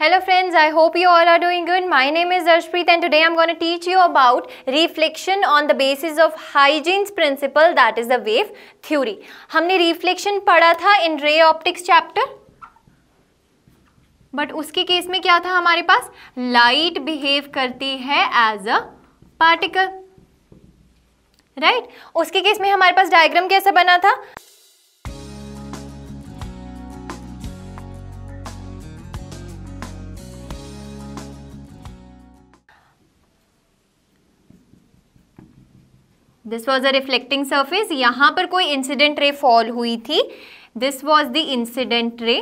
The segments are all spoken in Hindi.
Hello friends, I hope you all are doing good. My name is Arshpreet and today I'm going to teach you about reflection on the basis of hygiene's principle that is the wave theory. हमने reflection पढ़ा था in ray optics chapter. But उसके केस में क्या था हमारे पास लाइट बिहेव करती है एज अ पार्टिकल राइट उसके केस में हमारे पास डायग्राम कैसा बना था this was a reflecting surface यहाँ पर कोई इंसिडेंट रे फॉल हुई थी this was the incident ray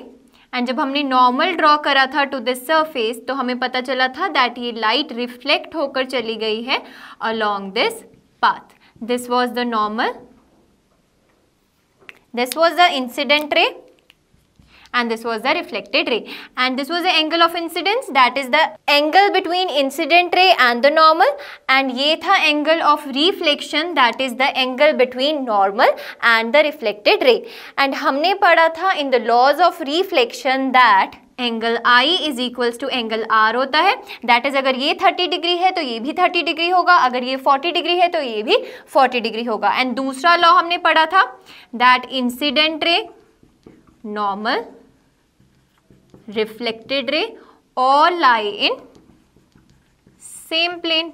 and जब हमने नॉर्मल ड्रॉ करा था टू दिस सर्फेस तो हमें पता चला था दैट ये लाइट रिफ्लेक्ट होकर चली गई है along this path this was the normal this was the incident ray and this was the reflected ray and this was the angle of incidence that is the angle between incident ray and the normal and ye tha angle of reflection that is the angle between normal and the reflected ray and humne padha tha in the laws of reflection that angle I is equals to angle R होता है दैट इज़ अगर ये 30 डिग्री है तो ये भी 30 डिग्री होगा अगर ये 40 डिग्री है तो ये भी 40 डिग्री होगा एंड दूसरा लॉ हमने पढ़ा था that incident ray normal reflected ray और लाई इन सेम प्लेन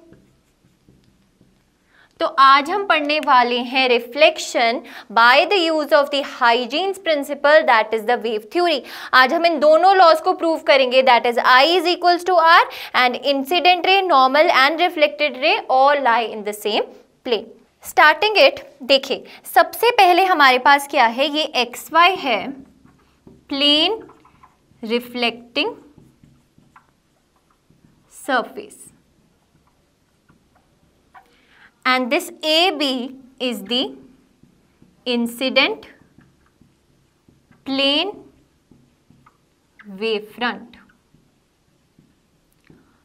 तो आज हम पढ़ने वाले हैं reflection by the use of the Huygens principle that is the wave theory आज हम इन दोनों लॉज को प्रूव करेंगे that is I is equals to R and incident ray normal and reflected ray all lie in the same plane starting it देखिए सबसे पहले हमारे पास क्या है ये एक्स वाई है plane reflecting surface and this AB is the incident plane wave front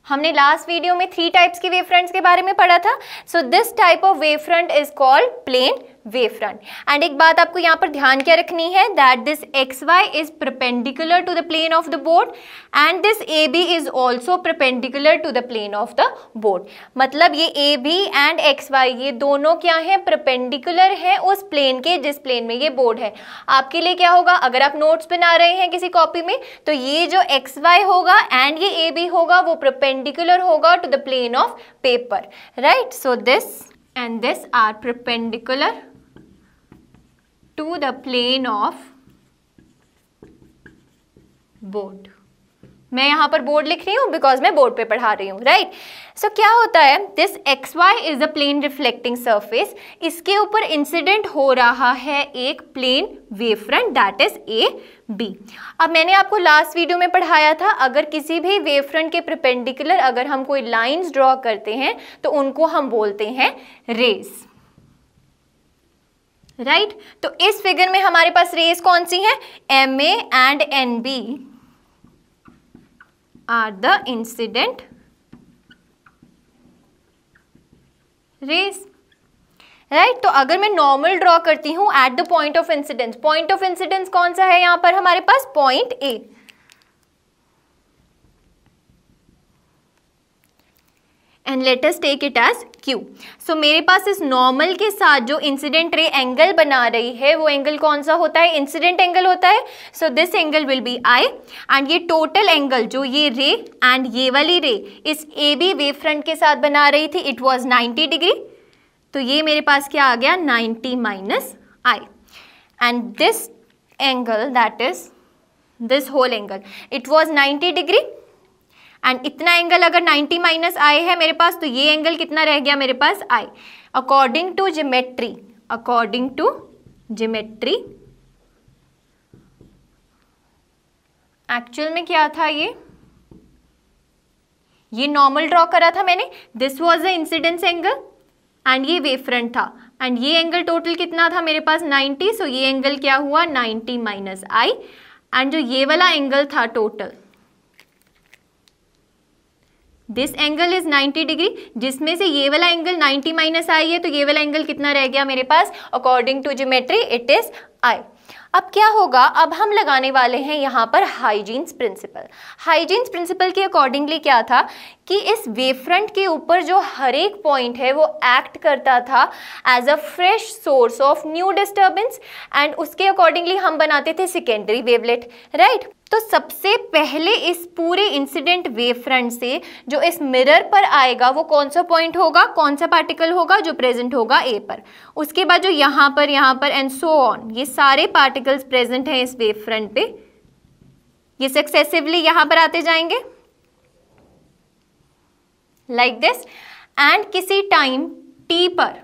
हमने लास्ट वीडियो में थ्री टाइप्स की वेव फ्रंट्स के बारे में पढ़ा था so this type of wave front is called plane wave front and एक बात आपको यहाँ पर ध्यान क्या रखनी है that this X Y is perpendicular to the plane of the board and this A B is also perpendicular to the plane of the board मतलब ये A B and X Y ये दोनों क्या हैं प्रपेंडिकुलर हैं उस प्लेन के जिस प्लेन में ये बोर्ड है आपके लिए क्या होगा अगर आप नोट्स बना रहे हैं किसी कॉपी में तो ये जो एक्स वाई होगा एंड ये ए बी होगा वो प्रपेंडिकुलर होगा to the plane of paper right so this and this are perpendicular to the plane of board मैं यहाँ पर बोर्ड लिख रही हूँ बिकॉज मैं बोर्ड पे पढ़ा रही हूँ राइट सो क्या होता है this X Y is a plane reflecting surface इसके ऊपर इंसिडेंट हो रहा है एक plane wave front that is A B अब मैंने आपको लास्ट वीडियो में पढ़ाया था अगर किसी भी वेव फ्रंट के प्रपेंडिकुलर अगर हम कोई लाइन्स ड्रॉ करते हैं तो उनको हम बोलते हैं रेस राइट तो इस फिगर में हमारे पास रेस कौन सी है M A and N B are the incident rays right तो अगर मैं नॉर्मल ड्रॉ करती हूं at the point of incidence point of incidence कौन सा है यहां पर हमारे पास point A and let's take it as Q so मेरे पास इस नॉर्मल के साथ जो इंसिडेंट रे एंगल बना रही है वो एंगल कौन सा होता है इंसिडेंट एंगल होता है so this angle will be I and ये टोटल एंगल जो ये रे एंड ये वाली रे इस ए बी वे फ्रंट के साथ बना रही थी इट वॉज नाइन्टी डिग्री तो ये मेरे पास क्या आ गया ninety minus I and this angle that is this whole angle it was ninety degree and इतना एंगल अगर 90 माइनस आई है मेरे पास तो ये एंगल कितना रह गया मेरे पास I according to geometry according to geometry actual में क्या था ये ये नॉर्मल ड्रॉ करा था मैंने this was the incidence angle and ये वेफ्रंट था एंड ये एंगल टोटल कितना था मेरे पास 90 सो so ये एंगल क्या हुआ 90 माइनस आई एंड जो ये वाला एंगल था total this angle is 90 degree जिसमें से ये वाला एंगल 90 माइनस आई है तो ये वाला एंगल कितना रह गया मेरे पास according to geometry it is I अब क्या होगा अब हम लगाने वाले हैं यहाँ पर हाइजीन्स प्रिंसिपल हाइजीन्स प्रिंसिपल के अकॉर्डिंगली क्या था कि इस वेव फ्रंट के ऊपर जो हर एक पॉइंट है वो एक्ट करता था as a fresh source of new disturbance and उसके अकॉर्डिंगली हम बनाते थे सेकेंडरी वेवलेट राइट तो सबसे पहले इस पूरे इंसिडेंट वेव फ्रंट से जो इस मिरर पर आएगा वो कौन सा पॉइंट होगा कौन सा पार्टिकल होगा जो प्रेजेंट होगा ए पर उसके बाद जो यहाँ पर यहाँ पर एंड सो ऑन ये सारे पार्टिकल्स प्रेजेंट हैं इस वेव फ्रंट पे ये सक्सेसिवली यहाँ पर आते जाएंगे लाइक दिस एंड किसी टाइम टी पर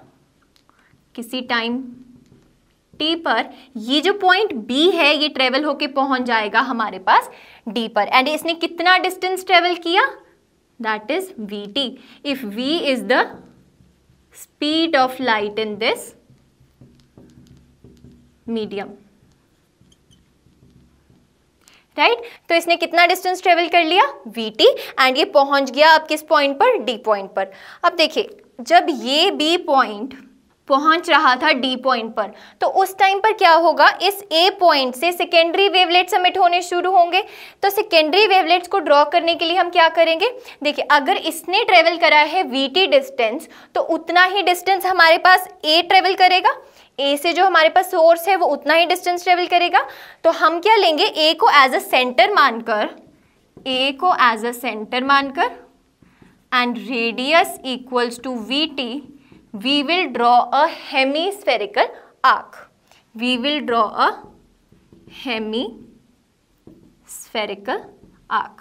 किसी टाइम टी पर ये जो पॉइंट बी है ये ट्रेवल होके पहुंच जाएगा हमारे पास डी पर एंड इसने कितना डिस्टेंस ट्रेवल किया that is V T if V is the speed of light in this medium right right? तो इसने कितना डिस्टेंस ट्रेवल कर लिया वी टी एंड ये पहुंच गया अब किस पॉइंट पर डी पॉइंट पर अब देखिए जब ये बी पॉइंट पहुंच रहा था डी पॉइंट पर तो उस टाइम पर क्या होगा इस ए पॉइंट से सेकेंडरी वेवलेट्स समिट होने शुरू होंगे तो सेकेंडरी वेवलेट्स को ड्रॉ करने के लिए हम क्या करेंगे देखिए अगर इसने ट्रेवल करा है वी टी डिस्टेंस तो उतना ही डिस्टेंस हमारे पास ए ट्रेवल करेगा ए से जो हमारे पास सोर्स है वो उतना ही डिस्टेंस ट्रेवल करेगा तो हम क्या लेंगे ए को एज अ सेंटर मानकर ए को एज अ सेंटर मानकर and radius equals to V T we will draw a hemispherical arc we will draw a hemispherical arc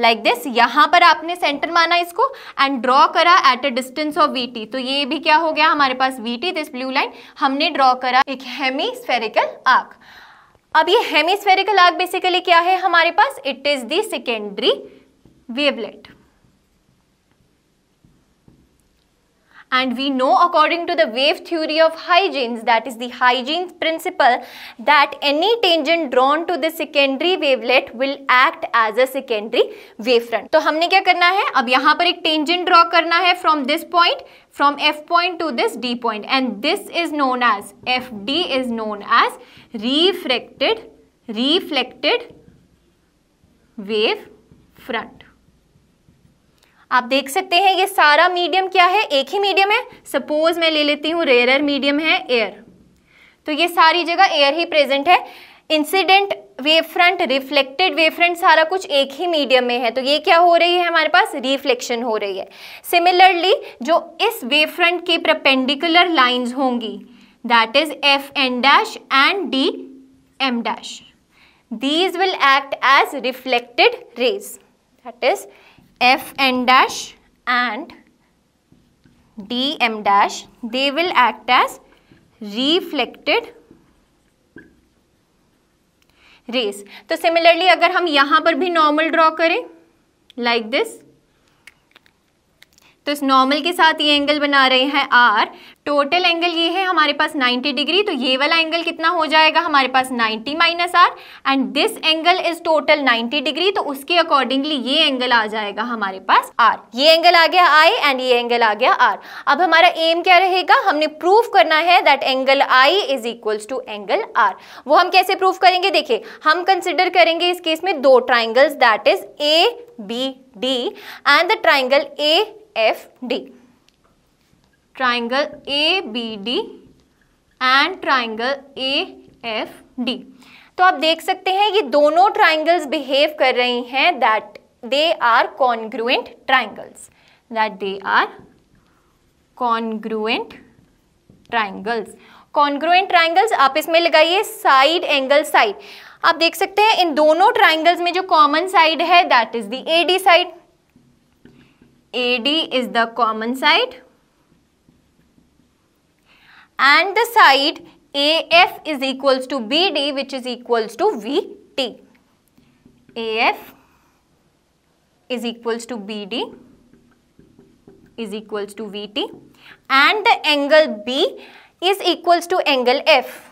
like this यहाँ पर आपने सेंटर माना इसको एंड ड्रॉ करा at a distance of V तो ये भी क्या हो गया हमारे पास वी दिस ब्लू लाइन हमने ड्रॉ करा एक हेमी स्फेरिकल आर्क अब ये हेमी स्फेरिकल आर्क बेसिकली क्या है हमारे पास it is the secondary wavelet And we know according to the wave theory of Huygens, that is the Huygens principle, that any tangent drawn to the secondary wavelet will act as a secondary wavefront. So, what क्या करना है अब यहाँ पर एक tangent draw करना है from this point, from F point to this D point. And this is known as, FD is known as refracted, reflected wave front. आप देख सकते हैं ये सारा मीडियम क्या है एक ही मीडियम है सपोज मैं ले लेती हूँ रेयर मीडियम है एयर तो ये सारी जगह एयर ही प्रेजेंट है incident wave front reflected wave front सारा कुछ एक ही मीडियम में है तो ये क्या हो रही है हमारे पास रिफ्लेक्शन हो रही है सिमिलरली जो इस वेव फ्रंट की प्रपेंडिकुलर लाइन्स होंगी that is F N dash and D M dash these will act as reflected rays that is f n dash and d m dash they will act as reflected rays तो सिमिलरली अगर हम यहाँ पर भी नॉर्मल ड्रॉ करें लाइक like दिस तो इस नॉर्मल के साथ ये एंगल बना रहे हैं आर टोटल एंगल ये है हमारे पास 90 डिग्री तो ये वाला एंगल कितना हो जाएगा हमारे पास 90 minus R and this angle is total 90 degree तो उसके अकॉर्डिंगली ये एंगल आ जाएगा हमारे पास आर ये एंगल आ गया आई एंड ये एंगल आ गया आर अब हमारा एम क्या रहेगा हमने प्रूव करना है that angle I is equals to angle R वो हम कैसे प्रूव करेंगे देखिए हम कंसिडर करेंगे इस केस में दो triangles that is A B D and the triangle A F D triangle A B D and triangle A F D तो आप देख सकते हैं ये दोनों ट्राइंगल्स बिहेव कर रही हैं that they are congruent triangles that they are congruent triangles congruent triangles आप इसमें लगाइए साइड एंगल साइड आप देख सकते हैं इन दोनों ट्राइंगल्स में जो कॉमन साइड है that is the A D side AD is the common side and the side AF is equals to BD which is equals to VT. AF is equals to BD is equals to VT and the angle B is equals to angle F.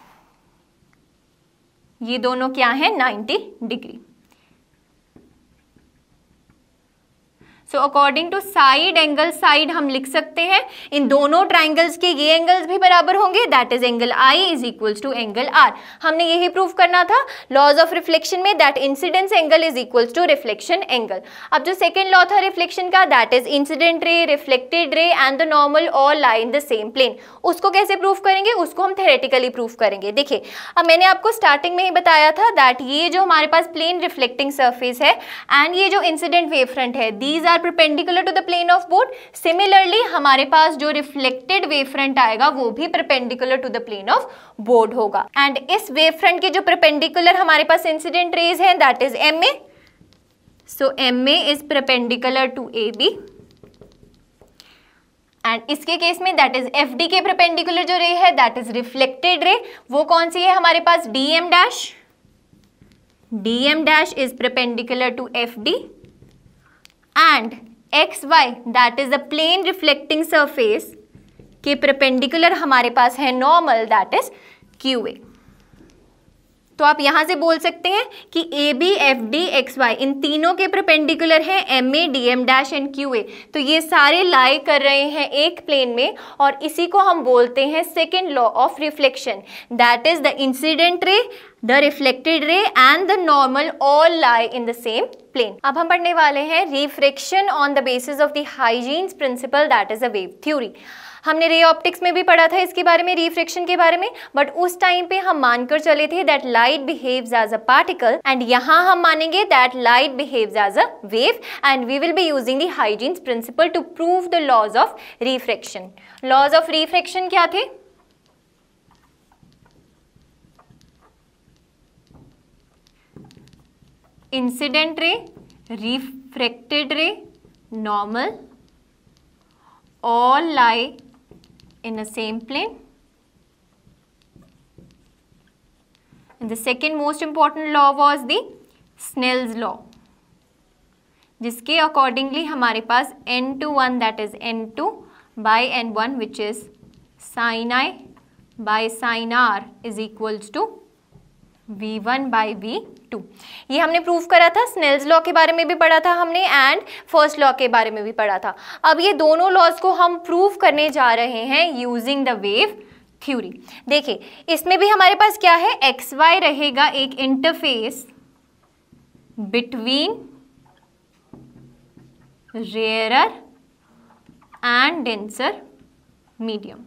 ये दोनों क्या है 90 degree so according to side angle side हम लिख सकते हैं इन दोनों ट्राइंगल्स के ये एंगल्स भी बराबर होंगे that is angle I is equals to angle R हमने यही प्रूव करना था लॉज ऑफ रिफ्लेक्शन में that incidence angle is equals to reflection angle अब जो सेकेंड लॉ था रिफ्लेक्शन का that is incident ray reflected ray and the normal all lie in the same plane उसको कैसे प्रूव करेंगे उसको हम थेरेटिकली प्रूव करेंगे देखिए अब मैंने आपको स्टार्टिंग में ही बताया था दैट ये जो हमारे पास प्लेन रिफ्लेक्टिंग सर्फेस है एंड ये जो इंसिडेंट वेव फ्रंट है these are are perpendicular to the plane of board similarly हमारे पास जो रिफ्लेक्टेड वेव फ्रंट आएगा वो भी perpendicular to the plane of board होगा एंड इस वेव फ्रंट के जो परपेंडिकुलर हमारे पास इंसिडेंट रेज है that is M A so M A is perpendicular to A B and इसके केस में दैट इज एफ डी के परपेंडिकुलर जो रे है दैट इज रिफ्लेक्टेड रे वो कौन सी है हमारे पास D M dash D M dash is perpendicular to F D and xy that is the plane reflecting surface के perpendicular हमारे पास है normal that is QA. तो आप यहां से बोल सकते हैं कि A B F D X Y इन तीनों के प्रपेंडिकुलर हैं M A D M dash and Q A तो ये सारे लाई कर रहे हैं एक प्लेन में और इसी को हम बोलते हैं second law of reflection that is the incident ray the reflected ray and the normal all lie in the same plane अब हम पढ़ने वाले हैं refraction on the basis of the Huygens principle that is a wave theory हमने रे ऑप्टिक्स में भी पढ़ा था इसके बारे में रिफ्रेक्शन के बारे में बट उस टाइम पे हम मानकर चले थे that light behaves as a particle and यहाँ हम मानेंगे that light behaves as a wave and we will be using the Huygens principle to prove the laws of refraction laws of refraction क्या थे incident ray refracted ray normal all lie in the same plane the second most important law was the Snell's law जिसके अकॉर्डिंगली हमारे पास n two one that is n to by n one which is sine i by sine r is equals to v one by v two ये हमने प्रूव करा था स्नेल्स लॉ के बारे में भी पढ़ा था हमने एंड फर्स्ट लॉ के बारे में भी पढ़ा था अब ये दोनों लॉज को हम प्रूव करने जा रहे हैं यूजिंग द वेव थ्यूरी देखिए इसमें भी हमारे पास क्या है एक्स वाई रहेगा एक interface between rarer and denser medium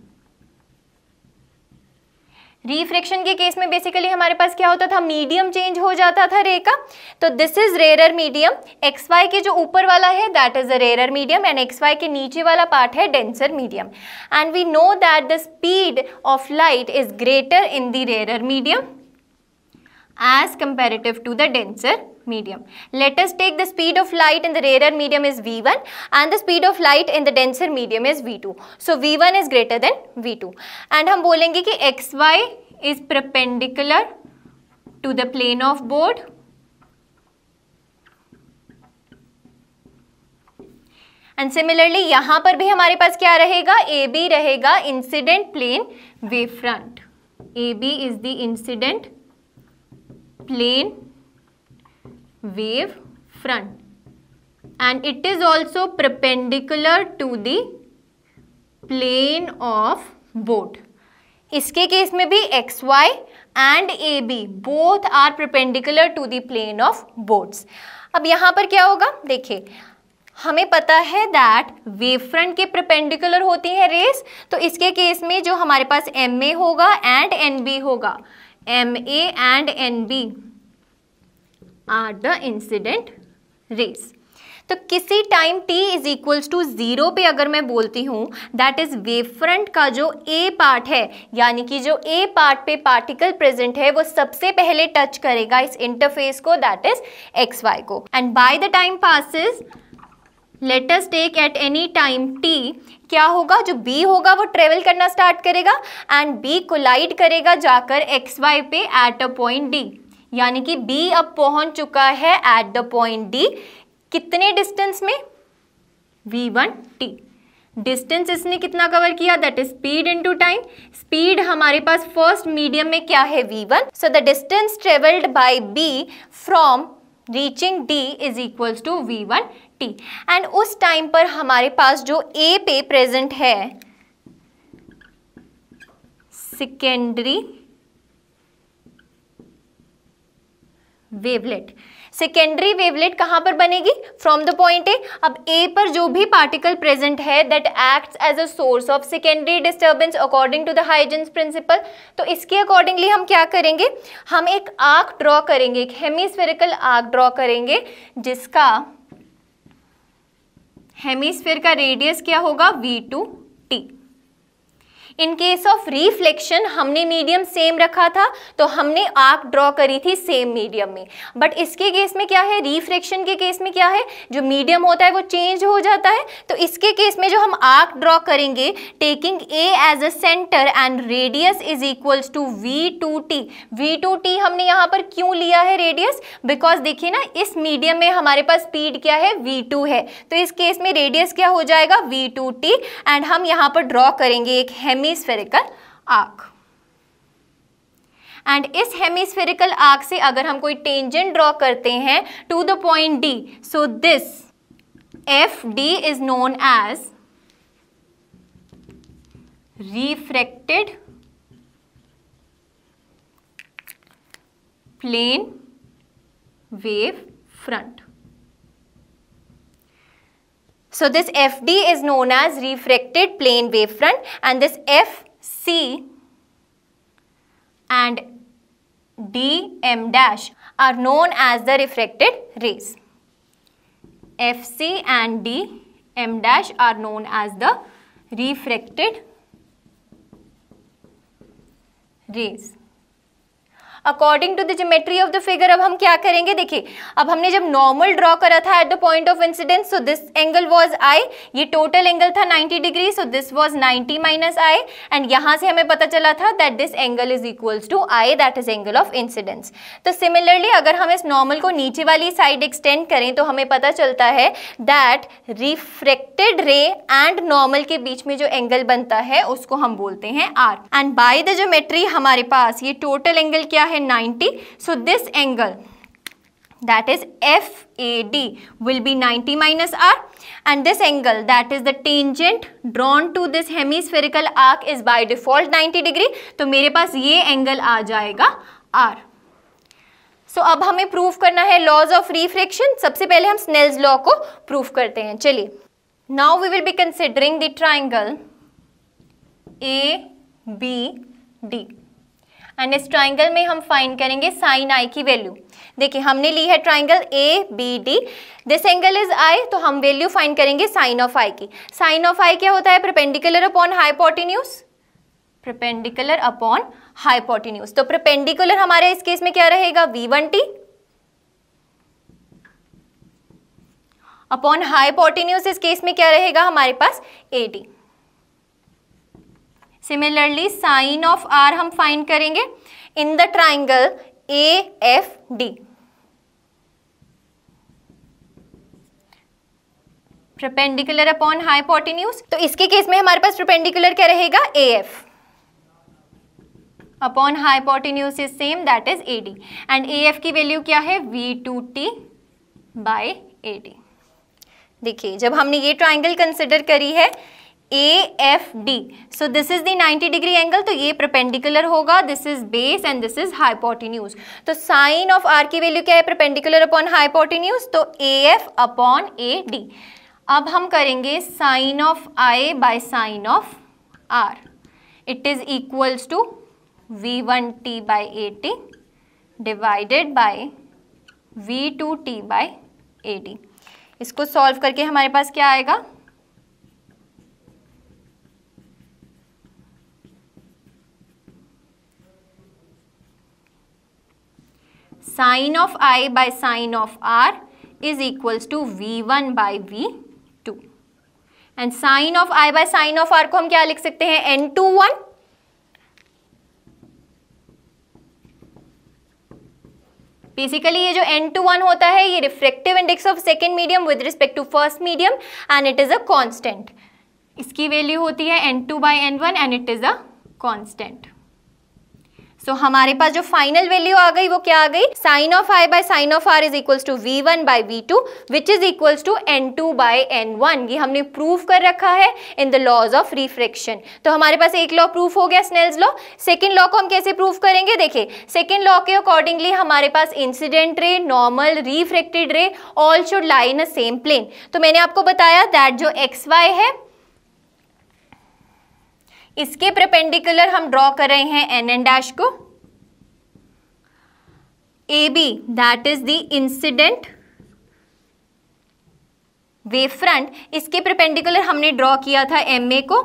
refraction के केस में बेसिकली हमारे पास क्या होता था मीडियम चेंज हो जाता था रे का तो this is rarer medium X Y के जो ऊपर वाला है that is a rarer medium and X Y के नीचे वाला पार्ट है denser medium and we know that the speed of light is greater in the rarer medium as comparative to the denser medium. Let us take the speed of light in the rarer medium is V1 and the speed of light in the denser medium is V2. So V1 is greater than V2. And हम बोलेंगे कि XY is perpendicular to the plane of board and similarly यहां पर भी हमारे पास क्या रहेगा ए बी रहेगा incident plane wave front A B is the incident plane wave front and it is also perpendicular to the plane of boat. इसके केस में भी X Y and A B both are perpendicular to the plane of boats अब यहाँ पर क्या होगा देखिए हमें पता है दैट वेव फ्रंट के प्रपेंडिकुलर होती है रेस तो इसके केस में जो हमारे पास एम ए होगा एंड एन बी होगा M A and N B are the incident rays तो किसी time t is equals to zero पे अगर मैं बोलती हूँ दैट इज़ वेव फ्रंट का जो ए पार्ट है यानी कि जो ए पार्ट पे पार्टिकल प्रेजेंट है वो सबसे पहले टच करेगा इस इंटरफेस को दैट इज़ एक्स वाई को and by the time passes let us take at any time t क्या होगा जो बी होगा वो ट्रेवल करना स्टार्ट करेगा एंड बी कोलाइड करेगा जाकर एक्स वाई पे एट अ पॉइंट डी यानी कि बी अब पहुंच चुका है एट द पॉइंट डी कितने डिस्टेंस में वी वन टी डिस्टेंस इसने कितना कवर किया that is speed into time speed हमारे पास फर्स्ट मीडियम में क्या है v one so the distance travelled by B from reaching D is equals to v one t and उस टाइम पर हमारे पास जो ए पे प्रेजेंट है सेकेंडरी वेवलेट सेकेंडरी वेवलेट कहाँ पर बनेगी फ्रॉम द पॉइंट ए अब ए पर जो भी पार्टिकल प्रेजेंट है that acts as a source of secondary disturbance according to the Huygens principle तो इसके अकॉर्डिंगली हम क्या करेंगे हम एक आर्क ड्रॉ करेंगे एक हेमीस्फेरिकल आर्क ड्रॉ करेंगे जिसका हेमीस्फेयर का रेडियस क्या होगा v two t in case of reflection हमने मीडियम सेम रखा था तो हमने आर्क ड्रॉ करी थी सेम मीडियम में बट इसके केस में क्या है रिफ्लेक्शन के केस में क्या है जो मीडियम होता है वो चेंज हो जाता है तो इसके केस में जो हम आर्क ड्रॉ करेंगे taking A as a centre and radius is equals to v two t v two t हमने यहाँ पर क्यों लिया है रेडियस बिकॉज देखिए ना इस मीडियम में हमारे पास स्पीड क्या है वी टू है तो इस केस में रेडियस क्या हो जाएगा वी टू टी एंड हम यहाँ पर ड्रॉ करेंगे एक हेमी हेमीस्फेरिकल आर्क एंड इस हेमीस्फेरिकल आर्क से अगर हम कोई टेंजेंट ड्रॉ करते हैं to the point D so this F D is known as refracted plane wave front So this FD is known as refracted plane wavefront and this FC and DM dash are known as the refracted rays. FC and DM dash are known as the refracted rays. According to the geometry of the figure अब हम क्या करेंगे देखिए अब हमने जब नॉर्मल ड्रॉ करा था at the point of incident so this angle was i ये टोटल एंगल था 90 degree so this was 90 minus I and यहाँ से हमें पता चला था that this angle is equals to i that is angle of incidence तो सिमिलरली अगर हम इस नॉर्मल को नीचे वाली साइड एक्सटेंड करें तो हमें पता चलता है that refracted ray and normal के बीच में जो एंगल बनता है उसको हम बोलते हैं r and by the geometry हमारे पास ये टोटल एंगल क्या है 90 so this angle that is FAD will be 90 minus R and this angle that is the tangent drawn to this hemispherical arc is by default 90 degree तो मेरे पास ये angle आ जाएगा R सो so, अब हमें प्रूफ करना है लॉज ऑफ रिफ्रेक्शन सबसे पहले हम स्नेल्स लॉ को प्रूफ करते हैं चलिए now we will be considering the triangle A B D and इस ट्राइंगल में हम फाइंड करेंगे साइन आई की वैल्यू देखिए हमने ली है triangle A B D this angle is i तो हम वैल्यू फाइंड करेंगे साइन ऑफ आई की साइन ऑफ आई क्या होता है perpendicular upon hypotenuse perpendicular upon hypotenuse तो प्रपेंडिकुलर हमारे इस केस में क्या रहेगा v one t upon hypotenuse इस केस में क्या रहेगा हमारे पास A D similarly sine of r हम फाइंड करेंगे in the triangle A F D perpendicular upon hypotenuse तो इसके केस में हमारे पास प्रपेंडिकुलर क्या रहेगा A F upon hypotenuse is same that is A D and A F की वैल्यू क्या है v two t by A D देखिए जब हमने ये ट्राइंगल कंसिडर करी है A F D so this is the 90 degree angle तो ये प्रपेंडिकुलर होगा this is base and this is hypotenuse तो साइन ऑफ आर की वैल्यू क्या है प्रपेंडिकुलर अपॉन हाइपोटिन्यूज तो A F upon A D अब हम करेंगे sine of i by sine of r it is equals to v one t by A T divided by v two t by A D इसको सॉल्व करके हमारे पास क्या आएगा sine of i by sine of r is equals to v one by v two and sine of i by sine of r को हम क्या लिख सकते हैं एन टू वन बेसिकली ये जो एन टू वन होता है ये reflective index of second medium with respect to first medium and it is a constant इसकी वैल्यू होती है n two by n one and it is a constant so so, हमारे पास जो फाइनल वैल्यू आ गई वो क्या आ गई sine of i by sine of r is equals to v one by v two which is equals to n two by n one ये हमने प्रूव कर रखा है in the laws of refraction तो हमारे पास एक लॉ प्रूफ हो गया स्नेल्स लॉ सेकेंड लॉ को हम कैसे प्रूव करेंगे देखिए सेकेंड लॉ के अकॉर्डिंगली हमारे पास incident ray normal refracted ray all should lie in a same plane तो मैंने आपको बताया दैट जो एक्स वाई है इसके प्रपेंडिकुलर हम ड्रॉ कर रहे हैं एन एन डैश को A B that is the incident wave front इसके प्रपेंडिकुलर हमने ड्रॉ किया था एम ए को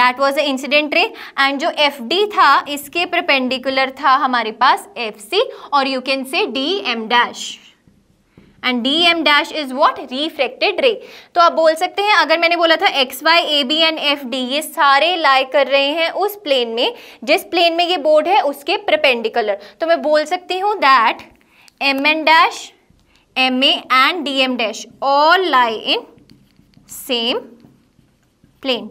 that was a incident ray and जो एफ डी था इसके प्रपेंडिकुलर था हमारे पास एफ सी और you can say D M dash and D M dash is what refracted ray तो आप बोल सकते हैं अगर मैंने बोला था X Y A B and F D ये सारे लाई कर रहे हैं उस प्लेन में जिस प्लेन में ये बोर्ड है उसके प्रपेंडिकुलर तो मैं बोल सकती हूँ that M N dash M A and D M dash all lie in same plane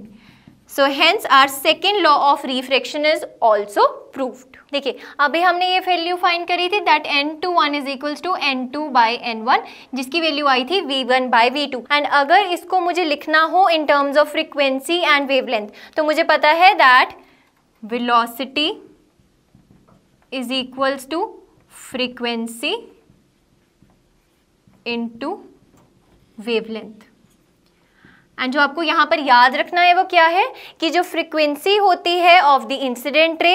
so hence our second law of refraction is also proofed देखिए अभी हमने ये वैल्यू फाइंड करी थी that n two one is equals to n two by n one जिसकी वैल्यू आई थी v one by v two and अगर इसको मुझे लिखना हो in terms of frequency and wavelength तो मुझे पता है that velocity is equals to frequency into wavelength and जो आपको यहाँ पर याद रखना है वो क्या है कि जो फ्रिक्वेंसी होती है of the incident ray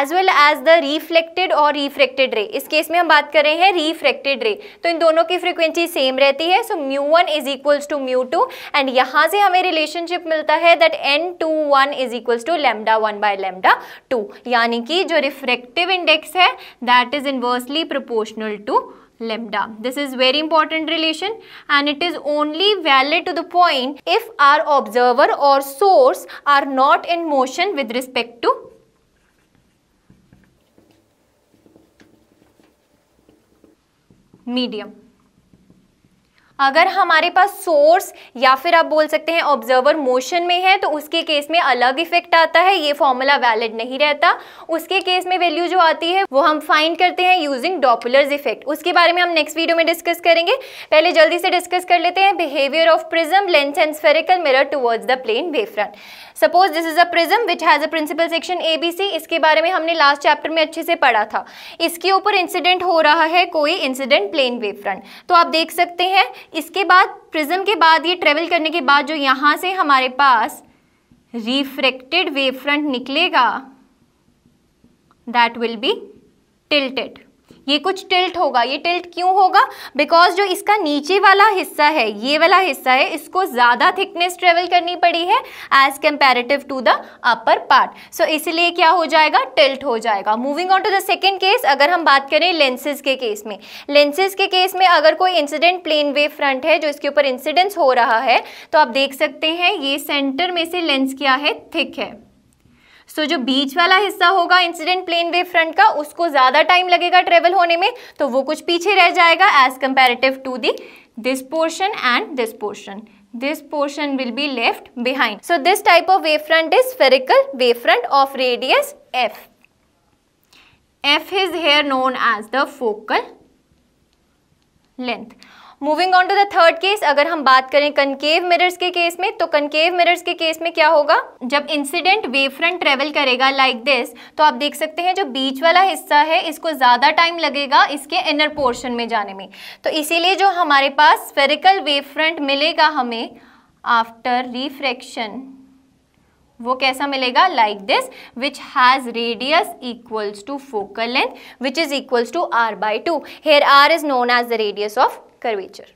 as well as the reflected और रिफ्रेक्टेड रे इस केस में हम बात कर रहे हैं रिफ्रेक्टेड रे तो इन दोनों की फ्रिक्वेंसी सेम रहती है so mu one is equals to mu two and यहाँ से हमें रिलेशनशिप मिलता है that n two one is equals to lambda one by lambda two यानी कि जो रिफ्रेक्टिव इंडेक्स है that is inversely proportional to lambda. This is very important relation and it is only valid to the point if our observer or source are not in motion with respect to medium. अगर हमारे पास सोर्स या फिर आप बोल सकते हैं ऑब्जर्वर मोशन में है तो उसके केस में अलग इफेक्ट आता है ये फॉर्मूला वैलिड नहीं रहता उसके केस में वैल्यू जो आती है वो हम फाइंड करते हैं यूजिंग डॉपुलर्स इफेक्ट उसके बारे में हम नेक्स्ट वीडियो में डिस्कस करेंगे पहले जल्दी से डिस्कस कर लेते हैं behaviour of prism lens and spherical mirror towards the plane wave front suppose this is a prism which has a principal section A B C इसके बारे में हमने लास्ट चैप्टर में अच्छे से पढ़ा था इसके ऊपर इंसिडेंट हो रहा है कोई इंसिडेंट प्लेन वेफ्रंट फ्रंट तो आप देख सकते हैं इसके बाद प्रिज्म के बाद ये ट्रेवल करने के बाद जो यहाँ से हमारे पास रिफ्रेक्टेड वेव फ्रंट निकलेगा दैट विल बी टिल्टेड ये कुछ टिल्ट होगा ये टिल्ट क्यों होगा बिकॉज जो इसका नीचे वाला हिस्सा है ये वाला हिस्सा है इसको ज़्यादा थिकनेस ट्रेवल करनी पड़ी है as comparative to the upper part so इसलिए क्या हो जाएगा टिल्ट हो जाएगा moving on to the second case अगर हम बात करें लेंसेज के केस में लेंसेज के केस में अगर कोई इंसिडेंट प्लेन वेव फ्रंट है जो इसके ऊपर इंसिडेंस हो रहा है तो आप देख सकते हैं ये सेंटर में से लेंस क्या है थिक है सो जो बीच वाला हिस्सा होगा इंसिडेंट प्लेन वेव फ्रंट का उसको ज़्यादा टाइम लगेगा ट्रेवल होने में तो वो कुछ पीछे रह जाएगा as comparative to the this portion and this portion this portion will be left behind so this type of wavefront is spherical wavefront of radius f f is here known as the focal length moving on to the third case अगर हम बात करें कनकेव मिरर्स के केस में तो कनकेव मिरर्स के केस में क्या होगा जब इंसिडेंट वेव फ्रंट ट्रेवल करेगा लाइक like दिस तो आप देख सकते हैं जो बीच वाला हिस्सा है इसको ज़्यादा टाइम लगेगा इसके इनर पोर्शन में जाने में तो इसीलिए जो हमारे पास स्फेरिकल वेव फ्रंट मिलेगा हमें आफ्टर रिफ्रैक्शन वो कैसा मिलेगा like this which has radius equals to focal length which is equals to R by two here R is known as the radius of curvature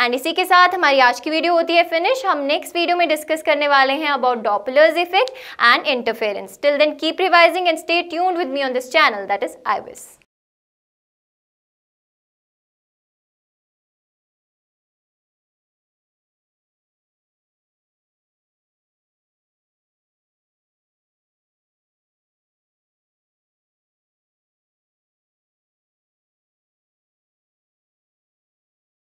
and इसी के साथ हमारी आज की वीडियो होती है फिनिश हम नेक्स्ट वीडियो में डिस्कस करने वाले हैं about Doppler's effect and interference till then keep revising and stay tuned with me on this channel that is I विस